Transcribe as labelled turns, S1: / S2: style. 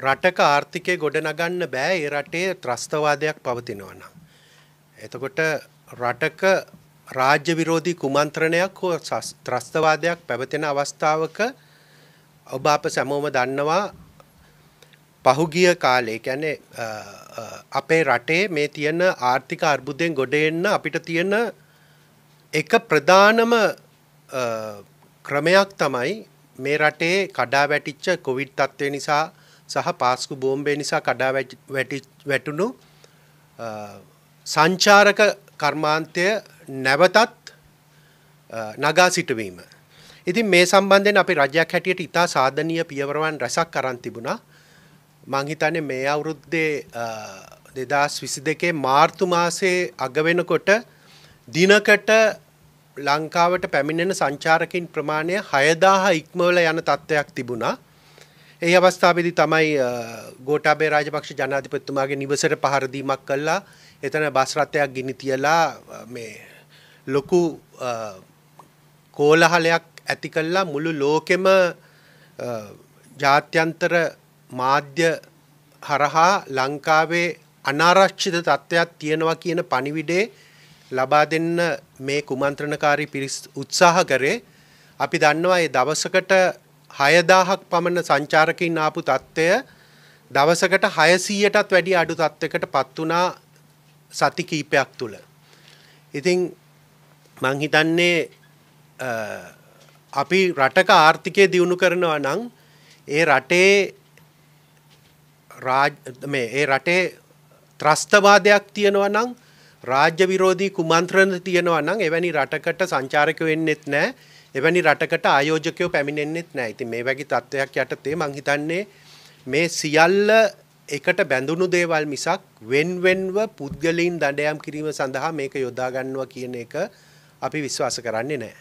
S1: රටක ආර්ථිකය ගොඩනගන්න බෑ ඒ රටේ ත්‍රස්තවාදයක් පවතිනවා නම්. එතකොට රටක රාජ්‍ය විරෝධී කුමන්ත්‍රණයක් හෝ ත්‍රස්තවාදයක් පැවතෙන අවස්ථාවක ඔබ අප සැමෝම දන්නවා පහුගිය කාලේ කියන්නේ අපේ රටේ මේ තියෙන ආර්ථික අර්බුදයෙන් ගොඩ එන්න අපිට තියෙන එක ප්‍රධානම ක්‍රමයක් තමයි මේ රටේ කඩා වැටිච්ච කොවිඩ් තත්ත්වය නිසා සහ පාස්කු බෝම්බේ නිසා කඩා වැටුණු සංචාරක කර්මාන්තය නැවතත් නගා සිටවීම. ඉතින් මේ සම්බන්ධයෙන් අපි රජයක් හැටියට ඉතා සාධනීය පියවරවන් රැසක් අරන් තිබුණා. මං හිතන්නේ මේ අවුරුද්දේ 2022 මාර්තු මාසයේ අග වෙනකොට දිනකට ලංකාවට පැමිණෙන සංචාරකින් ප්‍රමාණය 6000 ඉක්මවල යන තත්ත්වයක් තිබුණා. ඒ අවස්ථාවේදී තමයි ගෝඨාභය රාජපක්ෂ ජනාධිපතිතුමාගේ නිවසට පහර දීමක් කළා. එතන බස් රථයක් ගිනි තියලා මේ ලොකු කෝලහලයක් ඇති කළා මුළු ලෝකෙම ජාත්‍යන්තර මාධ්‍ය හරහා ලංකාවේ අනාරක්ෂිත තත්ත්වයක් තියෙනවා කියන පණිවිඩේ ලබා දෙන්න මේ කුමන්ත්‍රණකාරී පිරිස් උත්සාහ කරේ අපි දන්නවා ඒ දවසකට 6000ක් පමණ සංචාරකින් ආපු තත්ත්වය දවසකට 600ටත් වැඩි අඩු තත්යකට පත් වුණා සති කීපයක් තුල. ඉතින් මං හිතන්නේ අපි රටක ආර්ථිකය දියුණු කරනවා නම් ඒ රටේ මේ ඒ රටේ ත්‍රස්තවාදයක් තියෙනවා නම් රාජ්‍ය විරෝධී කුමන්ත්‍රණ තියෙනවා නම් එවැනි රටකට සංචාරක වෙන්නෙත් නැහැ. එවැනි රටකට ආයෝජකයෝ පැමිණෙන්නෙත් නෑ. ඉතින් මේ වගේ තත්ත්වයක් යටතේ මං හිතන්නේ මේ සියල්ල එකට බැඳුණු දේවල් මිසක් වෙන්වෙන්ව පුද්ගලයින් දඩයම් කිරීම සඳහා මේක යොදා ගන්නවා කියන එක අපි විශ්වාස කරන්නේ නෑ.